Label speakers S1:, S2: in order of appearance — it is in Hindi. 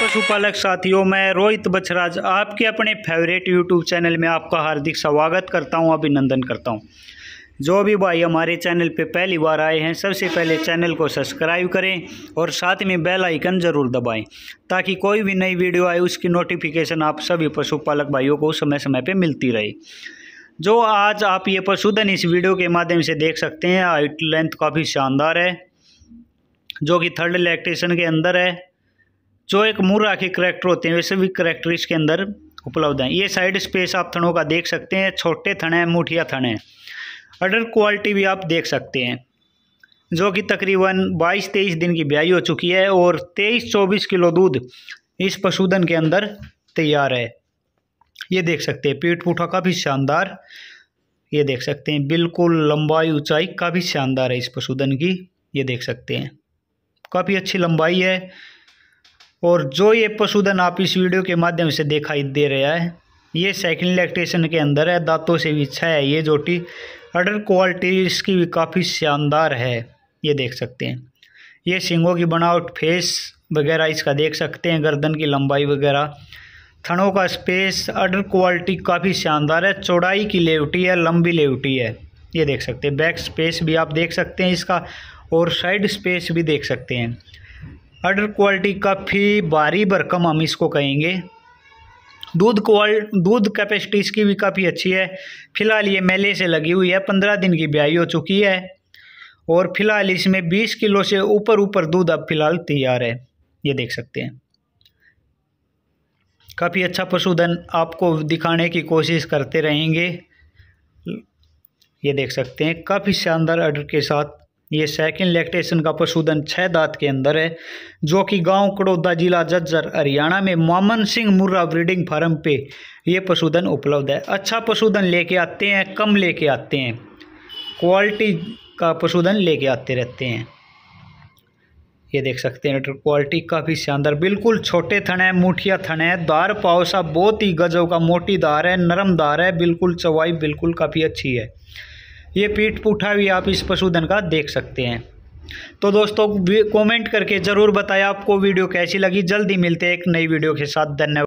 S1: पशुपालक साथियों मैं रोहित बछराज आपके अपने फेवरेट यूट्यूब चैनल में आपका हार्दिक स्वागत करता हूं अभिनंदन करता हूं जो भी भाई हमारे चैनल पे पहली बार आए हैं सबसे पहले चैनल को सब्सक्राइब करें और साथ में बेल आइकन ज़रूर दबाएं ताकि कोई भी नई वीडियो आए उसकी नोटिफिकेशन आप सभी पशुपालक भाइयों को समय समय पर मिलती रहे जो आज आप ये पशुधन इस वीडियो के माध्यम से देख सकते हैं हाइट लेंथ काफ़ी शानदार है जो कि थर्ड लैक्टेशन के अंदर है जो एक मुर्रा के करैक्टर होते हैं वे सभी करैक्टर इसके अंदर उपलब्ध हैं ये साइड स्पेस आप थनों का देख सकते हैं छोटे थन हैं मुठिया थन है अर्डर क्वालिटी भी आप देख सकते हैं जो कि तकरीबन 22-23 दिन की ब्याई हो चुकी है और 23-24 किलो दूध इस पशुधन के अंदर तैयार है ये देख सकते हैं पीठ पूठा काफ़ी शानदार ये देख सकते हैं बिल्कुल लंबाई ऊंचाई काफ़ी शानदार है इस पशुधन की ये देख सकते हैं काफ़ी अच्छी लंबाई है और जो ये पशुधन आप इस वीडियो के माध्यम से दिखाई दे रहा है ये सेकंड इलेक्ट्रेशन के अंदर है दांतों से भी अच्छा है ये जोटी अडर क्वालिटी इसकी भी काफ़ी शानदार है ये देख सकते हैं ये सिंगों की बनावट फेस वगैरह इसका देख सकते हैं गर्दन की लंबाई वगैरह थनों का स्पेस अडर क्वालिटी काफ़ी शानदार है चौड़ाई की लेवटी है लंबी लेवटी है ये देख सकते हैं बैक स्पेस भी आप देख सकते हैं इसका और साइड स्पेस भी देख सकते हैं अडर क्वालिटी काफ़ी भारी भरकम हम इसको कहेंगे दूध क्वाल दूध कैपेसिटी इसकी भी काफ़ी अच्छी है फिलहाल ये मेले से लगी हुई है पंद्रह दिन की ब्याई हो चुकी है और फिलहाल इसमें बीस किलो से ऊपर ऊपर दूध अब फिलहाल तैयार है ये देख सकते हैं काफ़ी अच्छा पशुधन आपको दिखाने की कोशिश करते रहेंगे ये देख सकते हैं काफ़ी शानदार अर्डर के साथ ये सेकंड लैक्टेशन का पशुधन छह दांत के अंदर है जो कि गांव कड़ौदा जिला जज्जर हरियाणा में मोमन सिंह मुर्रा ब्रीडिंग फार्म पे ये पशुधन उपलब्ध है अच्छा पशुधन लेके आते हैं कम लेके आते हैं क्वालिटी का पशुधन लेके आते रहते हैं ये देख सकते हैं क्वालिटी काफ़ी शानदार बिल्कुल छोटे थन है मुठिया थन है दार पावसा बहुत ही गजब का मोटी दार है नरम दार है बिल्कुल चवाई बिल्कुल काफ़ी अच्छी है ये पीठ पुठा भी आप इस पशुधन का देख सकते हैं तो दोस्तों कमेंट करके ज़रूर बताएं आपको वीडियो कैसी लगी जल्दी मिलते हैं एक नई वीडियो के साथ धन्यवाद